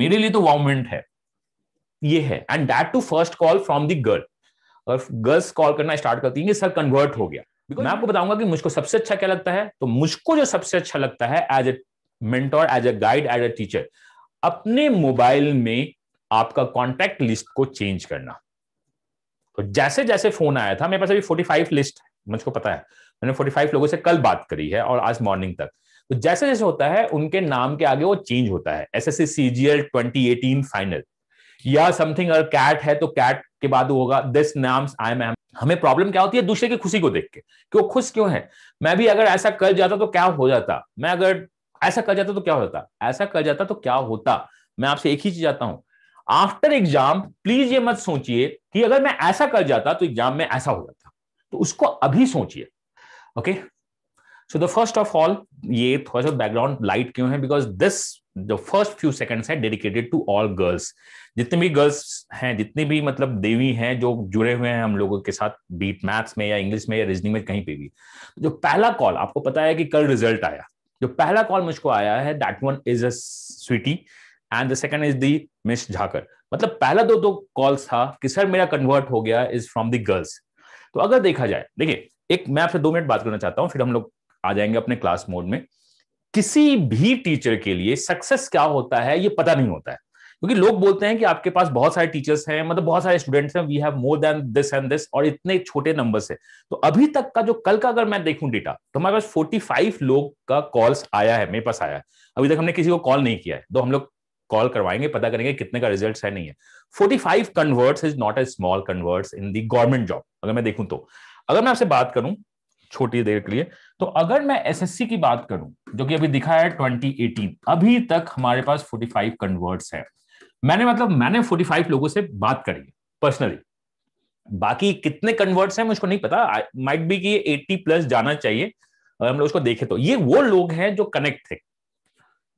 मेरे लिए तो वॉमेंट है ये है and that too first call from the girl और गर्ल्स कॉल करना स्टार्ट करती है सर कन्वर्ट हो गया मैं आपको बताऊंगा कि मुझको सबसे अच्छा क्या लगता है तो मुझको जो सबसे अच्छा लगता है as a mentor as a guide as a teacher अपने मोबाइल में आपका कॉन्टेक्ट लिस्ट को चेंज करना तो जैसे जैसे फोन आया था मेरे पास अभी 45 लिस्ट है मुझको पता है मैंने 45 लोगों से कल बात करी है और आज मॉर्निंग तक तो जैसे जैसे होता है उनके नाम के आगे वो चेंज होता है S S C C G L twenty eighteen final या समथिंग अगर कैट है तो कैट के बाद होगा दिस नाम आई एम हमें प्रॉब्लम क्या होती है दूसरे की खुशी को देख के कि वो खुश क्यों है मैं भी अगर ऐसा कर जाता तो क्या हो जाता मैं अगर ऐसा कर जाता तो क्या हो जाता ऐसा कर जाता तो क्या होता मैं आपसे एक ही चीज चाहता हूं आफ्टर एग्जाम प्लीज ये मत सोचिए कि अगर मैं ऐसा कर जाता तो एग्जाम में ऐसा हो जाता तो उसको अभी सोचिए okay okay? So the first of all ये थोड़ा सा बैकग्राउंड लाइट क्यों है because this the first few seconds है डेडिकेटेड टू ऑल गर्ल्स जितने भी गर्ल्स हैं जितने भी मतलब देवी हैं जो जुड़े हुए हैं हम लोगों के साथ बीट मैथ्स में या इंग्लिश में या रीजनिंग में कहीं पे भी जो पहला कॉल आपको पता है कि कल रिजल्ट आया जो पहला कॉल मुझको आया है that one is a Sweety and the second is the Miss Jhakar मतलब पहला दो दो कॉल्स था कि सर मेरा कन्वर्ट हो गया इज फ्रॉम द गर्ल्स तो अगर देखा जाए देखिए एक मैं आपसे दो मिनट बात करना चाहता हूँ फिर हम लोग आ जाएंगे अपने क्लास मोड में किसी भी टीचर के लिए सक्सेस क्या होता है ये पता नहीं होता है क्योंकि लोग बोलते हैं कि आपके पास बहुत सारे टीचर्स हैं मतलब बहुत सारे स्टूडेंट्स हैं we have more than this and this और इतने छोटे नंबर से तो अभी तक का जो कल का अगर मैं देखूं डेटा तो हमारे पास फोर्टी फाइव लोग का कॉल्स आया है मेरे पास आया है अभी तक हमने किसी को कॉल नहीं किया है तो हम लोग कॉल करवाएंगे पता करेंगे कितने का रिजल्ट है नहीं है 45 converts is not a small converts in the government job अगर मैं देखूं तो अगर मैं आपसे बात करूं छोटी देर के लिए तो अगर मैं एसएससी की बात करूं जो कि अभी दिखा है 2018 अभी तक हमारे पास 45 कन्वर्ट्स है मैंने मतलब मैंने 45 लोगों से बात करी पर्सनली बाकी कितने कन्वर्ट्स हैं मुझको नहीं पता माइट बी कि ये 80 प्लस जाना चाहिए अगर हम लोग उसको देखे तो ये वो लोग हैं जो कनेक्ट थे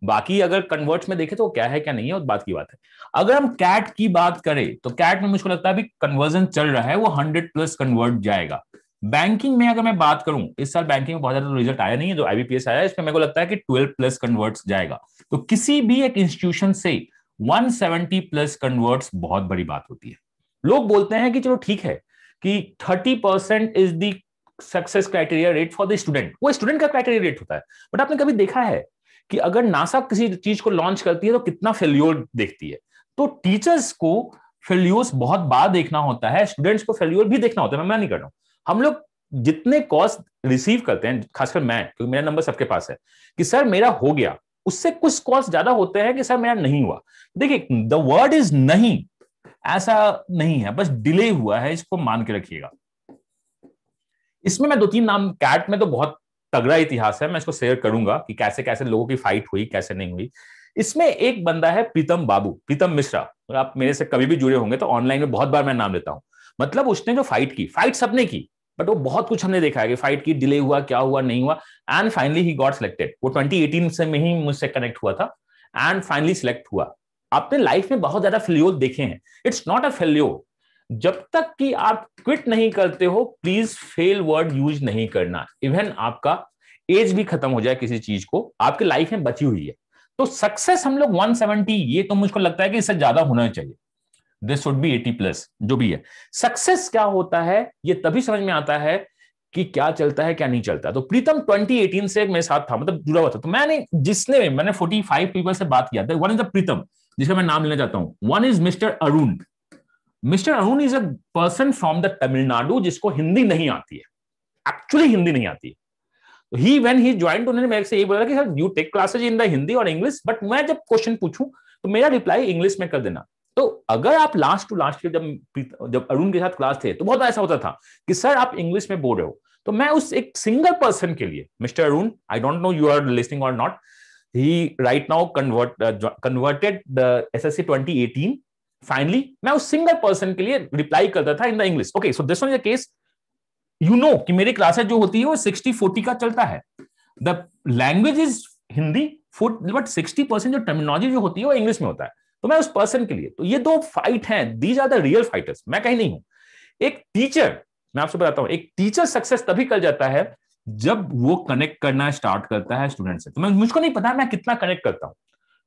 बाकी अगर कन्वर्ट्स में देखें तो क्या है क्या नहीं है उस बात की बात है अगर हम कैट की बात करें तो कैट में मुझको लगता है अभी कन्वर्जन चल रहा है वो हंड्रेड प्लस कन्वर्ट जाएगा बैंकिंग में अगर मैं बात करूं इस साल बैंकिंग में बहुत ज्यादा रिजल्ट आया नहीं है जो आईबीपीएस आया इसमें मेरे को लगता है कि 12 प्लस कन्वर्ट्स जाएगा तो किसी भी एक इंस्टीट्यूशन से 170 प्लस कन्वर्ट्स बहुत बड़ी बात होती है लोग बोलते हैं कि चलो ठीक है कि 30 percent is the success criteria rate for the student वो स्टूडेंट का क्राइटेरिया रेट होता है बट आपने कभी देखा है कि अगर नासा किसी चीज को लॉन्च करती है तो कितना फेल्योर देखती है तो टीचर्स को फेल्योर्स बहुत बार देखना होता है स्टूडेंट्स को फेल्योर भी देखना होता है मैं मैं नहीं कर रहा हूं हम लोग जितने कॉस्ट रिसीव करते हैं खासकर मैं क्योंकि मेरा नंबर सबके पास है कि सर मेरा हो गया उससे कुछ कॉस्ट ज्यादा होते हैं कि सर मेरा नहीं हुआ देखिए द वर्ड इज नहीं ऐसा नहीं है बस डिले हुआ है इसको मान के रखिएगा इसमें मैं दो तीन नाम कैट में तो बहुत तगड़ा इतिहास है मैं इसको शेयर करूंगा कि कैसे कैसे लोगों की फाइट हुई कैसे नहीं हुई इसमें एक बंदा है प्रीतम बाबू प्रीतम मिश्रा और आप मेरे से कभी भी जुड़े होंगे तो ऑनलाइन में बहुत बार मैं नाम लेता हूं मतलब उसने जो फाइट की फाइट सबने की बट वो बहुत कुछ हमने देखा है कि फाइट की डिले हुआ क्या हुआ नहीं हुआ and finally he got selected वो 2018 से में ही मुझसे कनेक्ट हुआ था एंड फाइनली सिलेक्ट हुआ आपने लाइफ में बहुत ज्यादा फेल्योर देखे हैं इट्स नॉट अ फेल्योर जब तक कि आप क्विट नहीं करते हो प्लीज फेल वर्ड यूज नहीं करना इवन आपका एज भी खत्म हो जाए किसी चीज को आपकी लाइफ में बची हुई है तो सक्सेस हम लोग 170 ये तो मुझको लगता है कि इससे ज्यादा होना चाहिए this would be eighty plus जो भी है सक्सेस क्या होता है ये तभी समझ में आता है कि क्या चलता है क्या नहीं चलता तो प्रीतम 2018 से मेरे साथ था मतलब जुड़ा हुआ था तो मैंने जिसने मैंने 45 पीपल से बात किया था वन इज द प्रीतम जिसका मैं नाम लेना चाहता हूं one is mister Arun mister Arun is a person from the Tamil Nadu जिसको हिंदी नहीं आती है एक्चुअली हिंदी नहीं आती है ही वेन ही ज्वाइन उन्होंने मेरे से ये बोला कि sir you take classes in the Hindi और इंग्लिश बट मैं जब क्वेश्चन पूछूं तो मेरा रिप्लाई इंग्लिश में कर देना तो अगर आप लास्ट टू लास्ट ईयर जब जब अरुण के साथ क्लास थे तो बहुत ऐसा होता था कि सर आप इंग्लिश में बोल रहे हो तो मैं उस एक सिंगल पर्सन के लिए Mr Arun I don't know you are listening और not he right now convert S S C twenty eighteen finally मैं उस सिंगल पर्सन के लिए रिप्लाई करता था in the English okay so this one case you know कि मेरी classes जो होती है वो सिक्सटी फोर्टी का चलता है the language is Hindi but sixty percent जो टर्मिनोलॉजी जो होती है वो इंग्लिश में होता है तो मैं उस पर्सन के लिए तो ये दो फाइट हैं these are the real fighters मैं कहीं नहीं हूं एक टीचर मैं आपसे बताता हूं एक टीचर सक्सेस तभी कर जाता है जब वो कनेक्ट करना स्टार्ट करता है स्टूडेंट से तो मैं मुझको नहीं पता मैं कितना कनेक्ट करता हूं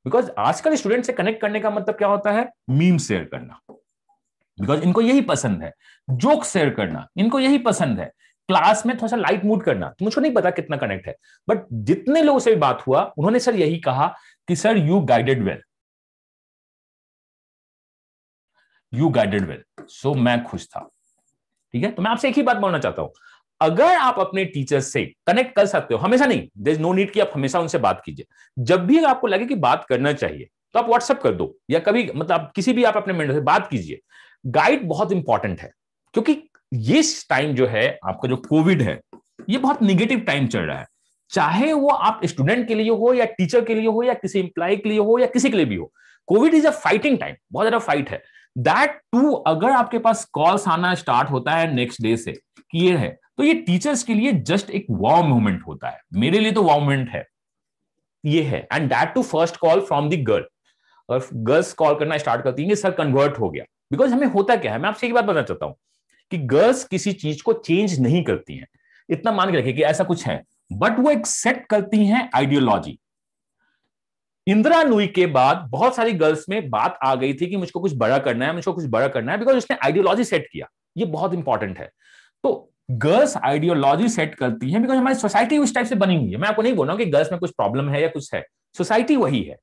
बिकॉज आजकल स्टूडेंट से कनेक्ट करने का मतलब क्या होता है मीम शेयर करना बिकॉज इनको यही पसंद है जोक शेयर करना इनको यही पसंद है क्लास में थोड़ा सा लाइट मूड करना तो मुझको नहीं पता कितना कनेक्ट है बट जितने लोगों से भी बात हुआ उन्होंने सर यही कहा कि sir you guided well you guided well so मैं खुश था ठीक है तो मैं आपसे एक ही बात बोलना चाहता हूं अगर आप अपने टीचर से कनेक्ट कर सकते हो हमेशा नहीं देर इज नो नीड कि आप हमेशा उनसे बात कीजिए जब भी आपको लगे कि बात करना चाहिए तो आप व्हाट्सअप कर दो या कभी मतलब किसी भी आप अपने मेंटर से बात कीजिए गाइड बहुत इंपॉर्टेंट है क्योंकि ये टाइम जो है आपका जो कोविड है ये बहुत निगेटिव टाइम चल रहा है चाहे वो आप स्टूडेंट के लिए हो या टीचर के लिए हो या किसी एम्प्लॉय के लिए हो या किसी के लिए भी हो Covid is a fighting time बहुत ज्यादा फाइट है दैट टू अगर आपके पास कॉल्स आना स्टार्ट होता है नेक्स्ट डे से कि ये है तो ये टीचर्स के लिए जस्ट एक वॉ मोमेंट होता है मेरे लिए तो वॉ मोमेंट है ये है and that too first call from the girl और गर्ल्स कॉल करना स्टार्ट करती है सर कन्वर्ट हो गया बिकॉज हमें होता क्या है मैं आपसे एक बात बताना चाहता हूं कि गर्ल्स किसी चीज को चेंज नहीं करती हैं इतना मान के रखिए कि ऐसा कुछ है बट वो एक सेट करती हैं आइडियोलॉजी इंदिरा नुई के बाद बहुत सारी गर्ल्स में बात आ गई थी कि मुझको कुछ बड़ा करना है मुझको कुछ बड़ा करना है बिकॉज उसने आइडियोलॉजी सेट किया ये बहुत इंपॉर्टेंट है तो गर्ल्स आइडियोलॉजी सेट करती है बिकॉज हमारी सोसाइटी उस टाइप से बनी हुई है मैं आपको नहीं बोल रहा हूँ कि गर्ल्स में कुछ प्रॉब्लम है या कुछ है सोसाइटी वही है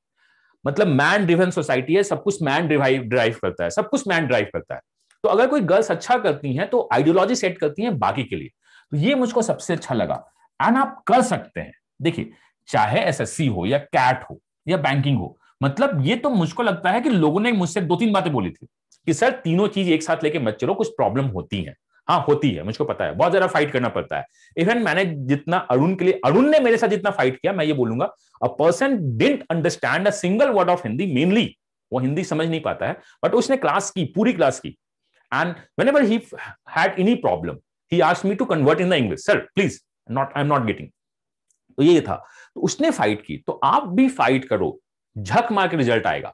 मतलब मैन ड्रिवन सोसाइटी है सब कुछ मैन ड्राइव ड्राइव करता है सब कुछ मैन ड्राइव करता है तो अगर कोई गर्ल्स अच्छा करती हैं तो आइडियोलॉजी सेट करती हैं बाकी के लिए तो ये मुझको सबसे अच्छा लगा एंड आप कर सकते हैं देखिए चाहे एसएससी हो या कैट हो या बैंकिंग हो मतलब ये तो मुझको लगता है कि लोगों ने मुझसे दो तीन बातें बोली थी कि सर तीनों चीज एक साथ लेके मत चलो कुछ प्रॉब्लम होती है हाँ होती है मुझको पता है बहुत ज्यादा फाइट करना पड़ता है इवन मैंने जितना अरुण के लिए अरुण ने मेरे साथ जितना फाइट किया मैं ये बोलूंगा a person didn't understand a single word of Hindi mainly वो हिंदी समझ नहीं पाता है बट उसने क्लास की पूरी क्लास की and he had any problem he ask me to convert in the English sir please not I am not getting तो ये था तो उसने फाइट की तो आप भी फाइट करो झक मार के रिजल्ट आएगा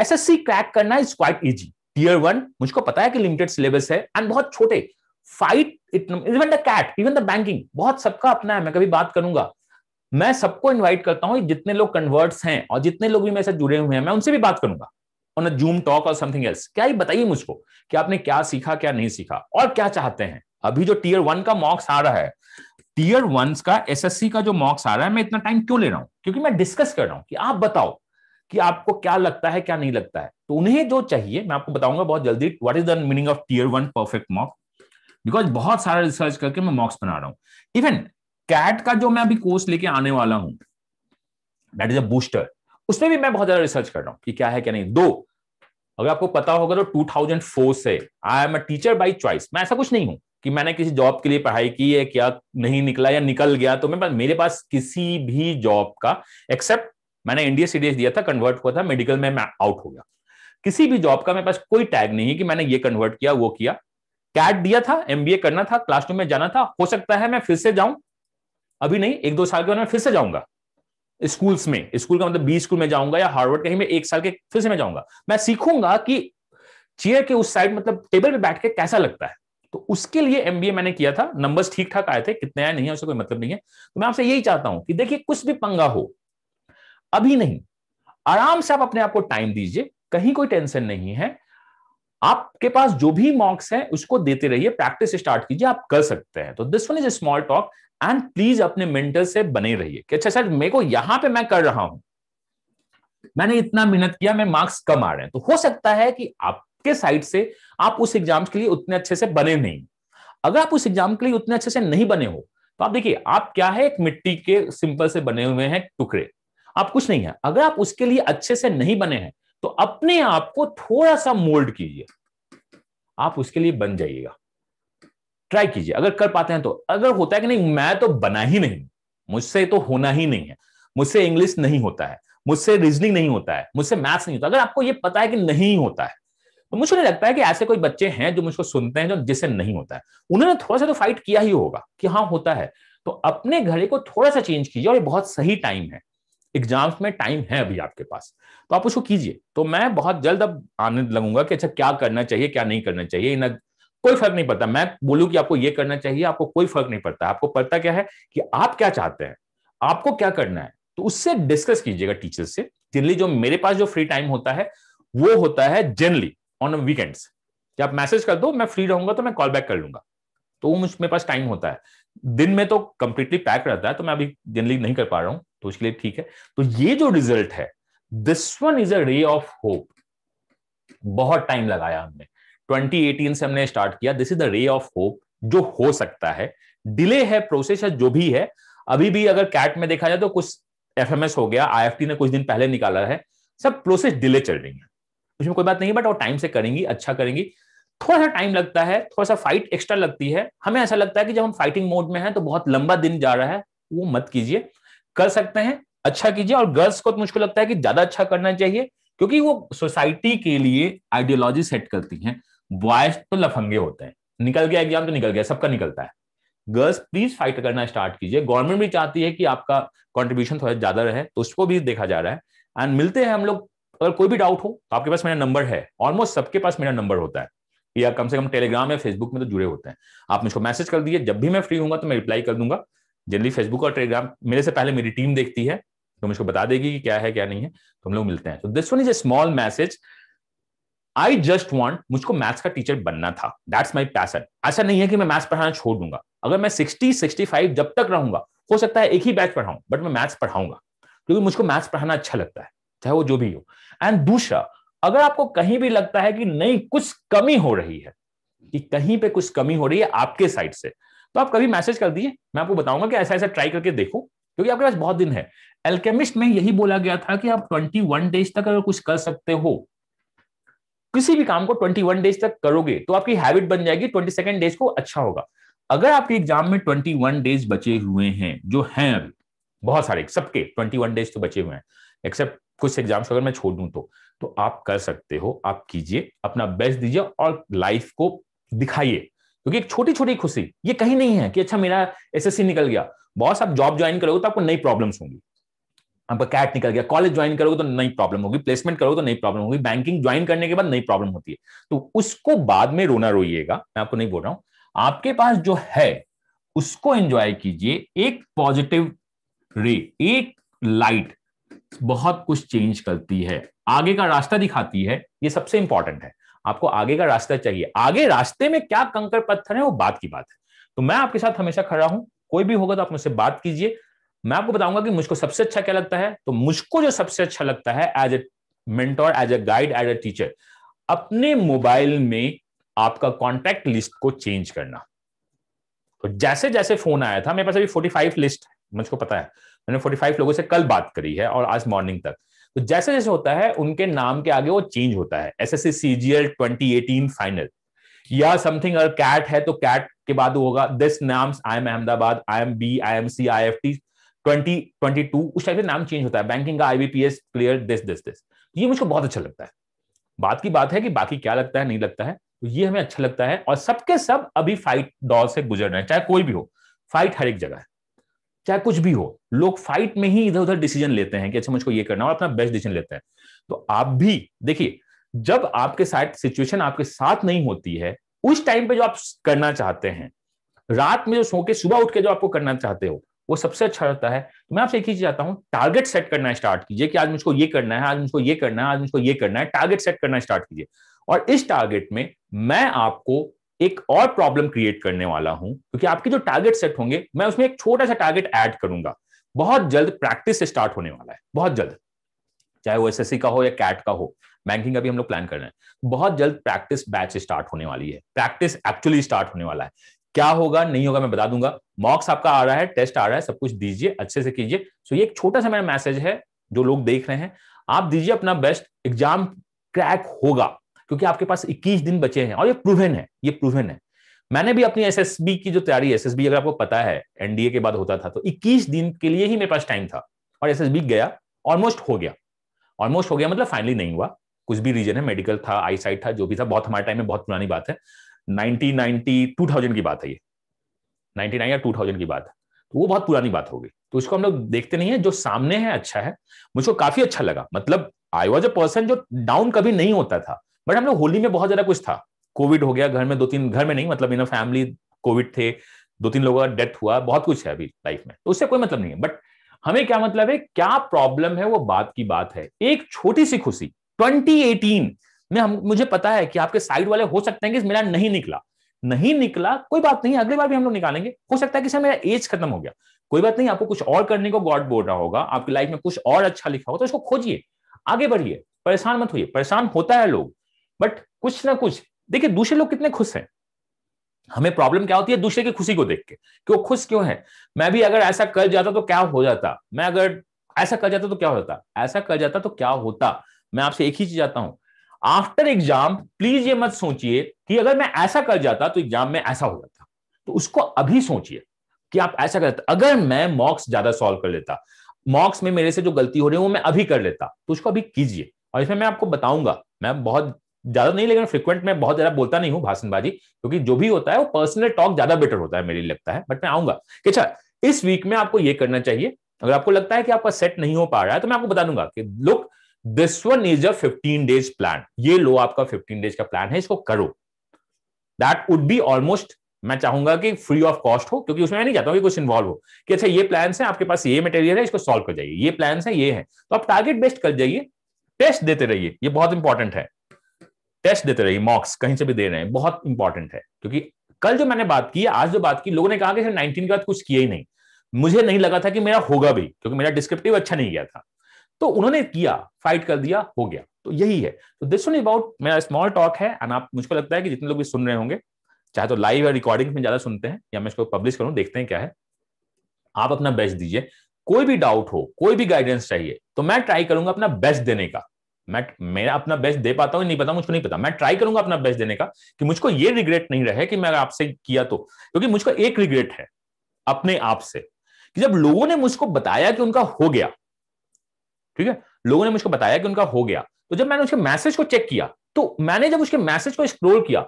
एस एस सी क्रैक करना is quite easy tier one मुझको पता है कि लिमिटेड सिलेबस है एंड बहुत छोटे fight even the CAT even the banking बहुत सबका अपना है मैं कभी बात करूंगा मैं सबको इनवाइट करता हूं जितने लोग कन्वर्ट्स हैं और जितने लोग भी मेरे साथ जुड़े हुए हैं मैं उनसे भी बात करूंगा ऑन अ जूम टॉक और समथिंग एल्स क्या ही बताइए मुझको कि आपने क्या सीखा क्या नहीं सीखा और क्या चाहते हैं अभी जो टीयर वन का मॉक्स आ रहा है टीयर वन का एसएससी का जो मॉक्स आ रहा है मैं इतना टाइम क्यों ले रहा हूँ क्योंकि मैं डिस्कस कर रहा हूं कि आप बताओ कि आपको क्या लगता है क्या नहीं लगता है तो उन्हें जो चाहिए मैं आपको बताऊंगा बहुत जल्दी what is the meaning of tier one perfect mock because बहुत सारा रिसर्च करके मैं मॉक्स बना रहा हूँ इवन कैट का जो मैं अभी कोर्स लेके आने वाला हूँ दैट इज अ बूस्टर उसमें भी मैं बहुत ज्यादा रिसर्च कर रहा हूँ कि क्या है क्या नहीं दो अगर आपको पता होगा तो 2004 से I am a teacher by choice मैं ऐसा कुछ नहीं हूं कि मैंने किसी जॉब के लिए पढ़ाई की है क्या नहीं निकला या निकल गया तो मैं मेरे पास किसी भी जॉब का एक्सेप्ट मैंने इंडिया सीडीएस दिया था कन्वर्ट हुआ था मेडिकल में मैं आउट हो गया किसी भी जॉब का मेरे पास कोई टैग नहीं है कि मैंने ये कन्वर्ट किया वो किया कैट दिया था एमबीए करना था क्लासरूम में जाना था हो सकता है मैं फिर से जाऊं अभी नहीं एक दो साल के बाद मैं फिर से जाऊंगा स्कूल्स में स्कूल का मतलब बी स्कूल में जाऊंगा या हार्वर्ड कहीं में एक साल के फिर से मैं जाऊंगा मैं सीखूंगा कि चेयर के उस साइड मतलब टेबल पे बैठ के कैसा लगता है तो उसके लिए एमबीए मैंने किया था नंबर्स ठीक ठाक आए थे कितने आए नहीं है उससे कोई मतलब नहीं है तो मैं आपसे यही चाहता हूं कि देखिए कुछ भी पंगा हो अभी नहीं आराम से आप अपने आप को टाइम दीजिए कहीं कोई टेंशन नहीं है आपके पास जो भी मॉक्स है उसको देते रहिए प्रैक्टिस स्टार्ट कीजिए आप कर सकते हैं तो this one is small talk and please अपने मेंटल से बने रहिए कि अच्छा सर मेरे को यहां पे मैं कर रहा हूं मैंने इतना मेहनत किया मैं मार्क्स कम आ रहे हैं तो हो सकता है कि आपके साइड से आप उस एग्जाम के लिए उतने अच्छे से बने नहीं अगर आप उस एग्जाम के लिए उतने अच्छे से नहीं बने हो तो आप देखिए आप क्या है एक मिट्टी के सिंपल से बने हुए हैं टुकड़े आप कुछ नहीं है अगर आप उसके लिए अच्छे से नहीं बने हैं तो अपने आप को थोड़ा सा मोल्ड कीजिए आप उसके लिए बन जाइएगा ट्राई कीजिए अगर कर पाते हैं तो अगर होता है कि नहीं मैं तो बना ही नहीं मुझसे तो होना ही नहीं है मुझसे इंग्लिश नहीं होता है मुझसे रीजनिंग नहीं होता है मुझसे मैथ्स नहीं होता अगर आपको यह पता है कि नहीं होता है तो मुझे नहीं लगता है कि ऐसे कोई बच्चे हैं जो मुझको सुनते हैं जो जिसे नहीं होता है उन्होंने थोड़ा सा तो फाइट किया ही होगा कि हाँ होता है तो अपने घड़े को थोड़ा सा चेंज कीजिए और ये बहुत सही टाइम है एग्जाम्स में टाइम है अभी आपके पास तो आप उसको कीजिए तो मैं बहुत जल्द अब आने लगूंगा कि अच्छा क्या करना चाहिए क्या नहीं करना चाहिए इन कोई फर्क नहीं पड़ता मैं बोलूं कि आपको ये करना चाहिए आपको कोई फर्क नहीं पड़ता आपको पता क्या है कि आप क्या चाहते हैं आपको क्या करना है तो उससे डिस्कस कीजिएगा टीचर से जनरली जो मेरे पास जो फ्री टाइम होता है वो होता है जनरली ऑन वीकेंड्स आप मैसेज कर दो मैं फ्री रहूंगा तो मैं कॉल बैक कर लूंगा तो मुझ मेरे पास टाइम होता है दिन में तो कंप्लीटली पैक रहता है तो मैं अभी जनरली नहीं कर पा रहा हूँ तो उसके लिए ठीक है तो ये जो रिजल्ट है दिस वन इज अ रे ऑफ होप बहुत टाइम लगाया हमने 2018 से हमने स्टार्ट किया this is the ray of hope जो हो सकता है डिले है प्रोसेस है जो भी है अभी भी अगर कैट में देखा जाए तो कुछ एफ हो गया आई ने कुछ दिन पहले निकाला है सब प्रोसेस डिले चल रही है उसमें कोई बात नहीं बट वो टाइम से करेंगी अच्छा करेंगी थोड़ा सा टाइम लगता है थोड़ा सा फाइट एक्स्ट्रा लगती है हमें ऐसा लगता है कि जब हम फाइटिंग मोड में है तो बहुत लंबा दिन जा रहा है वो मत कीजिए कर सकते हैं अच्छा कीजिए और गर्ल्स को तो मुझको लगता है कि ज्यादा अच्छा करना चाहिए क्योंकि वो सोसाइटी के लिए आइडियोलॉजी सेट करती हैं बॉयज तो लफंगे होते हैं निकल गया एग्जाम तो निकल गया सबका निकलता है गर्ल्स प्लीज फाइट करना स्टार्ट कीजिए गवर्नमेंट भी चाहती है कि आपका कॉन्ट्रीब्यूशन थोड़ा ज्यादा रहे तो उसको भी देखा जा रहा है एंड मिलते हैं हम लोग अगर कोई भी डाउट हो तो आपके पास मेरा नंबर है ऑलमोस्ट सबके पास मेरा नंबर होता है या कम से कम टेलीग्राम या फेसबुक में तो जुड़े होते हैं आप मुझको मैसेज कर दीजिए जब भी मैं फ्री हूँ तो मैं रिप्लाई कर दूंगा जनरली फेसबुक और टेलीग्राम मेरे से पहले मेरी टीम देखती है तो मुझको बता देगी कि क्या है क्या नहीं है तो हम लोग मिलते हैं तो this one is a small message I just want मुझको मैथ्स का टीचर बनना था दैट्स माई पैसन ऐसा नहीं है कि मैं मैथ्स पढ़ाना छोड़ दूंगा अगर मैं सिक्सटी सिक्सटी फाइव जब तक रहूंगा हो सकता है एक ही बैच पढ़ाऊं बट मैं मैथ्स पढ़ाऊंगा क्योंकि मुझको मैथ्स पढ़ाना अच्छा लगता है चाहे वो जो भी हो एंड दूसरा अगर आपको कहीं भी लगता है कि नहीं कुछ कमी हो रही है कि कहीं पे कुछ कमी हो रही है आपके साइड से तो आप कभी मैसेज कर दिए मैं आपको बताऊंगा कि ऐसा ऐसा ट्राई करके देखो क्योंकि आपके पास बहुत दिन है एल्केमिस्ट में यही बोला गया था कि आप 21 डेज तक अगर कुछ कर सकते हो किसी भी काम को 21 डेज तक करोगे तो आपकी हैबिट बन जाएगी ट्वेंटी डेज को अच्छा होगा अगर आपके एग्जाम में 21 डेज बचे हुए हैं जो हैं अभी बहुत सारे सबके 21 डेज तो बचे हुए हैं एक्सेप्ट कुछ एग्जाम्स अगर मैं छोड़ दूं तो तो आप कर सकते हो आप कीजिए अपना बेस्ट दीजिए और लाइफ को दिखाइए क्योंकि एक छोटी छोटी खुशी ये कहीं नहीं है कि अच्छा मेरा एसएससी निकल गया बॉस आप जॉब ज्वाइन करोगे तो आपको नई प्रॉब्लम्स होंगी आपका कैट निकल गया कॉलेज ज्वाइन करोगे तो नई प्रॉब्लम होगी प्लेसमेंट करोगे तो नई प्रॉब्लम होगी बैंकिंग ज्वाइन करने के बाद नई प्रॉब्लम होती है तो उसको बाद में रोना रोइएगा मैं आपको नहीं बोल रहा हूं आपके पास जो है उसको एंजॉय कीजिए एक पॉजिटिव रे एक लाइट बहुत कुछ चेंज करती है आगे का रास्ता दिखाती है ये सबसे इंपॉर्टेंट है आपको आगे का रास्ता चाहिए आगे रास्ते में क्या कंकर पत्थर है वो बात की बात है तो मैं आपके साथ हमेशा खड़ा हूं कोई भी होगा तो आप मुझसे बात कीजिए मैं आपको बताऊंगा कि मुझको सबसे अच्छा क्या लगता है तो मुझको जो सबसे अच्छा लगता है as a mentor as a guide as a teacher अपने मोबाइल में आपका कॉन्टेक्ट लिस्ट को चेंज करना तो जैसे जैसे फोन आया था मेरे पास अभी फोर्टी लिस्ट है मुझको पता है मैंने 45 लोगों से कल बात करी है और आज मॉर्निंग तक तो जैसे जैसे होता है उनके नाम के आगे वो चेंज होता है S S C C G L final या समथिंग अगर कैट है तो कैट के बाद होगा दिस नाम I M Ahmedabad I M B I M C I F T twenty twenty two उस टाइप से नाम चेंज होता है बैंकिंग का IBPS clear this this this ये मुझको बहुत अच्छा लगता है बात की बात है कि बाकी क्या लगता है नहीं लगता है तो ये हमें अच्छा लगता है और सबके सब अभी फाइट दौर से गुजर रहे हैं चाहे कोई भी हो फाइट हर एक जगह है चाहे कुछ भी हो लोग फाइट में ही इधर उधर डिसीजन लेते हैं कि अच्छा मुझको ये करना और अपना बेस्ट डिसीजन लेते हैं तो आप भी देखिए जब आपके साथ सिचुएशन आपके साथ नहीं होती है उस टाइम पे जो आप करना चाहते हैं रात में जो सो के सुबह उठ के जो आपको करना चाहते हो वो सबसे अच्छा रहता है तो मैं आपसे एक ही चाहता हूँ टारगेट सेट करना स्टार्ट कीजिए कि आज मुझको ये करना है आज मुझको ये करना है आज मुझको ये करना है टारगेट सेट करना स्टार्ट कीजिए और इस टारगेट में मैं आपको एक और प्रॉब्लम क्रिएट करने वाला हूं क्योंकि आपके जो टारगेट सेट होंगे मैं उसमें एक छोटा सा टारगेट ऐड करूंगा बहुत जल्द प्रैक्टिस स्टार्ट होने वाला है बहुत जल्द चाहे वो एस का हो या कैट का हो बैंकिंग का भी हम लोग प्लान कर रहे हैं बहुत जल्द प्रैक्टिस बैच स्टार्ट होने वाली है प्रैक्टिस एक्चुअली स्टार्ट होने वाला है क्या होगा नहीं होगा मैं बता दूंगा मॉक्स आपका आ रहा है टेस्ट आ रहा है सब कुछ दीजिए अच्छे से कीजिए सो ये एक छोटा सा मेरा मैसेज है जो लोग देख रहे हैं आप दीजिए अपना बेस्ट एग्जाम क्रैक होगा क्योंकि आपके पास 21 दिन बचे हैं और ये प्रूवन है ये प्रूवन है मैंने भी अपनी एस की जो तैयारी एस अगर आपको पता है एनडीए के बाद होता था तो 21 दिन के लिए ही मेरे पास टाइम था और एस गया ऑलमोस्ट हो गया ऑलमोस्ट हो गया मतलब फाइनली नहीं हुआ कुछ भी रीजन है मेडिकल था आई साइड था जो भी था बहुत हमारे टाइम में बहुत पुरानी बात है नाइनटीन नाइनटी टू थाउजेंड की बात है ये नाइनटी नाइन या टू थाउजेंड की बात है तो वो बहुत पुरानी बात होगी तो उसको हम लोग देखते नहीं है जो सामने है अच्छा है मुझको काफी अच्छा लगा मतलब आई वॉज अ पर्सन जो डाउन कभी नहीं होता था बट हम लोग होली में बहुत ज्यादा कुछ था कोविड हो गया घर में दो तीन घर में नहीं मतलब इन फैमिली कोविड थे दो तीन लोगों का डेथ हुआ बहुत कुछ है अभी लाइफ में तो उससे कोई मतलब नहीं है बट हमें क्या मतलब है क्या प्रॉब्लम है वो बात की बात है एक छोटी सी खुशी 2018 में हम मुझे पता है कि आपके साइड वाले हो सकते हैं कि मेरा नहीं निकला नहीं निकला कोई बात नहीं अगली बार भी हम लोग निकालेंगे हो सकता है कि सर मेरा एज खत्म हो गया कोई बात नहीं आपको कुछ और करने को गॉड बोल रहा होगा आपकी लाइफ में कुछ और अच्छा लिखा हो तो इसको खोजिए आगे बढ़िए परेशान मत होइए परेशान होता है लोग बट कुछ ना कुछ देखिए दूसरे लोग कितने खुश हैं हमें प्रॉब्लम क्या होती है दूसरे की खुशी को देख के कि वो खुश क्यों है मैं भी अगर ऐसा कर जाता तो क्या हो जाता मैं अगर ऐसा कर जाता तो क्या हो जाता ऐसा कर जाता तो क्या होता मैं आपसे एक ही चीज आता हूं आफ्टर एग्जाम प्लीज ये मत सोचिए कि अगर मैं ऐसा कर जाता तो एग्जाम में ऐसा हो जाता तो उसको अभी सोचिए कि आप ऐसा कर अगर मैं मॉक्स ज्यादा सॉल्व कर लेता मॉक्स में मेरे से जो गलती हो रही है वो मैं अभी कर लेता तो उसको अभी कीजिए और इसमें मैं आपको बताऊंगा मैं बहुत ज्यादा नहीं लेकिन फ्रिक्वेंट में बहुत ज्यादा बोलता नहीं हूँ भाषणबाजी क्योंकि जो भी होता है वो पर्सनल टॉक ज्यादा बेटर होता है मेरे लिए लगता है बट मैं आऊंगा अच्छा इस वीक में आपको ये करना चाहिए अगर आपको लगता है कि आपका सेट नहीं हो पा रहा है तो मैं आपको बता दूंगा कि look this one is a fifteen days plan ये लो आपका फिफ्टीन डेज का प्लान है इसको करो दैट वुड बी ऑलमोस्ट मैं चाहूंगा कि फ्री ऑफ कॉस्ट हो क्योंकि उसमें मैं नहीं चाहता हूं कि कुछ इन्वॉल्व हो कि अच्छा ये प्लान है आपके पास ये मटेरियल है इसको सॉल्व कर जाइए ये प्लान है ये है तो आप टारगेट बेस्ड कर जाइए टेस्ट देते रहिए ये बहुत इंपॉर्टेंट है टेस्ट देते रहिए मॉक्स कहीं से भी दे रहे हैं बहुत इंपॉर्टेंट है क्योंकि कल जो मैंने बात की आज जो बात की लोगों ने कहा कि नाइनटीन के बाद कुछ किया ही नहीं मुझे नहीं लगा था कि मेरा होगा भी क्योंकि मेरा डिस्क्रिप्टिव अच्छा नहीं गया था तो उन्होंने किया फाइट कर दिया हो गया तो यही है तो दिस वन अबाउट मेरा स्मॉल टॉक है एंड आप मुझको लगता है कि जितने लोग भी सुन रहे होंगे चाहे तो लाइव या रिकॉर्डिंग में ज्यादा सुनते हैं या मैं इसको पब्लिश करूं देखते हैं क्या है आप अपना बेस्ट दीजिए कोई भी डाउट हो कोई भी गाइडेंस चाहिए तो मैं ट्राई करूंगा अपना बेस्ट देने का मैं मैं अपना बेस्ट दे पाता हूँ नहीं पता मुझको नहीं पता मैं ट्राई करूंगा अपना बेस्ट देने का कि मुझको ये रिग्रेट नहीं रहे कि मैं आपसे किया तो क्योंकि मुझको एक रिग्रेट है अपने आप से कि जब लोगों ने मुझको बताया कि उनका हो गया ठीक है लोगों ने मुझको बताया कि उनका हो गया तो जब मैंने उसके मैसेज को चेक किया तो मैंने जब उसके मैसेज को स्क्रोल किया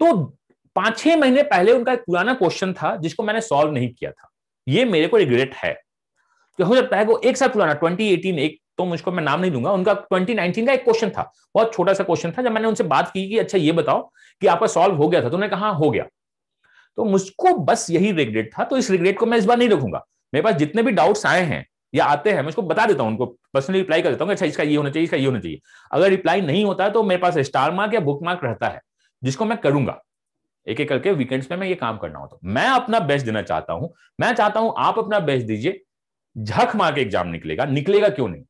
तो पांच छह महीने पहले उनका एक पुराना क्वेश्चन था जिसको मैंने सॉल्व नहीं किया था ये मेरे को रिग्रेट है कि हो सकता है वो एक साल पुराना 2018 एक तो मुझको मैं नाम नहीं लूंगा उनका 2019 का एक क्वेश्चन था बहुत छोटा सा क्वेश्चन था जब मैंने उनसे बात की कि अच्छा ये बताओ कि आपका सॉल्व हो गया था तो उन्होंने कहा हाँ, हो गया तो मुझको बस यही रिग्रेट था तो इस रिग्रेट को मैं इस बार नहीं रखूंगा मेरे पास जितने भी डाउट्स आए हैं या आते हैं मैं उसको बता देता हूं उनको पर्सनली रिप्लाई कर देता हूँ अच्छा इसका ये होना चाहिए इसका ये होना चाहिए अगर रिप्लाई नहीं होता है तो मेरे पास स्टार मार्क या बुक मार्क रहता है जिसको मैं करूंगा एक एक करके वीकेंड्स में मैं ये काम करना होता हूं मैं अपना बेस्ट देना चाहता हूं मैं चाहता हूं आप अपना बेस्ट दीजिए झक मार के एग्जाम निकलेगा निकलेगा क्यों नहीं